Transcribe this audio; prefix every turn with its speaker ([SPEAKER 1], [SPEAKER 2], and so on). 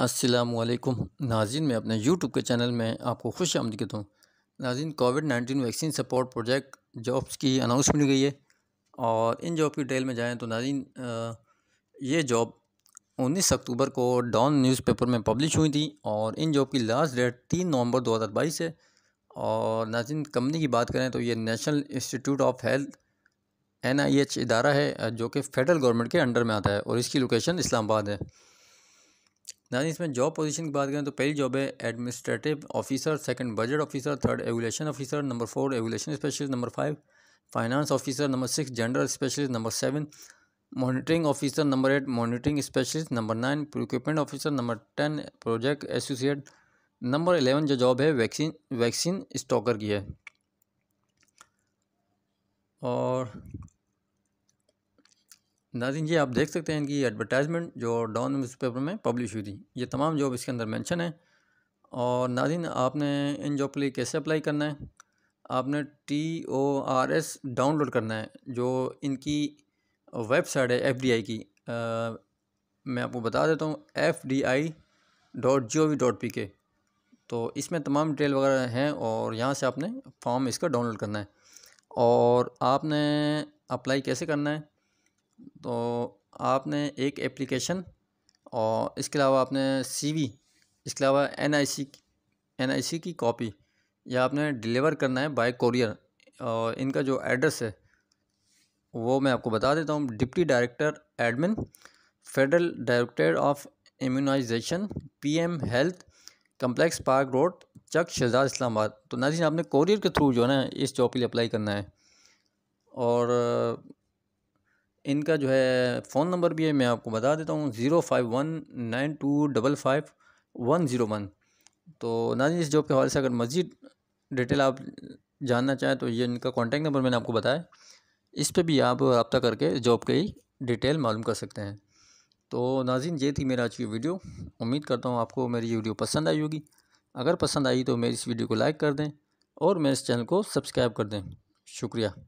[SPEAKER 1] असलकुम नाजिन मैं अपने यूट्यूब के चैनल में आपको खुश आमदी कहता हूँ नाजिन COVID nineteen vaccine support project jobs की अनाउंसमेंट गई है और इन जॉब की डिटेल में जाएँ तो नाजिन ये जॉब 19 अक्टूबर को डॉन न्यूज़पेपर में पब्लिश हुई थी और इन जॉब की लास्ट डेट तीन नवंबर 2022 है और नाजिन कंपनी की बात करें तो ये नेशनल इंस्टीट्यूट ऑफ हेल्थ एन इदारा है जो कि फेडरल गवर्नमेंट के अंडर में आता है और इसकी लोकेशन इस्लामाबाद है नानी इसमें जॉब पोजीशन की बात करें तो पहली जॉब है administrative officer second budget officer third regulation officer number four regulation specialist number five finance officer number six gender specialist number seven monitoring officer number eight monitoring specialist number nine procurement officer number ten project associate number eleven जो job है vaccine vaccine stocker की है और नाजिन जी आप देख सकते हैं इनकी एडवर्टाइजमेंट जो डॉन न्यूज़पेपर में पब्लिश हुई थी ये तमाम जॉब इसके अंदर मेंशन है और नाजिन आपने इन जॉब के लिए कैसे अप्लाई करना है आपने T O R S download करना है जो इनकी वेबसाइट है एफ डी आई की आ, मैं आपको बता देता हूँ F D I dot G O V dot P K तो इसमें तमाम डिटेल वगैरह हैं और यहाँ से आपने फॉर्म इसका डाउनलोड करना है और आपने अप्लाई कैसे करना है तो आपने एक एप्लीकेशन और इसके अलावा आपने सीवी इसके अलावा एनआईसी एनआईसी की कॉपी या आपने डिलीवर करना है बाय कोरियर और इनका जो एड्रेस है वो मैं आपको बता देता हूँ deputy director admin federal director of immunization PM health complex park road Chak Shahzad Islamabad तो नाजीन आपने कोरियर के थ्रू जो है ना इस जॉब के लिए अप्लाई करना है और इनका जो है फ़ोन नंबर भी है मैं आपको बता देता हूँ zero five one nine two double five one zero one तो नाजी इस जॉब के हवाले से अगर मज़ीद डिटेल आप जानना चाहें तो ये इनका कॉन्टैक्ट नंबर मैंने आपको बताया इस पर भी आप रबता करके जॉब की डिटेल मालूम कर सकते हैं तो नाजिन ये थी मेरा आज की वीडियो उम्मीद करता हूँ आपको मेरी ये वीडियो पसंद आई होगी अगर पसंद आई तो मेरी इस वीडियो को लाइक कर दें और मेरे इस चैनल को सब्सक्राइब कर दें शुक्रिया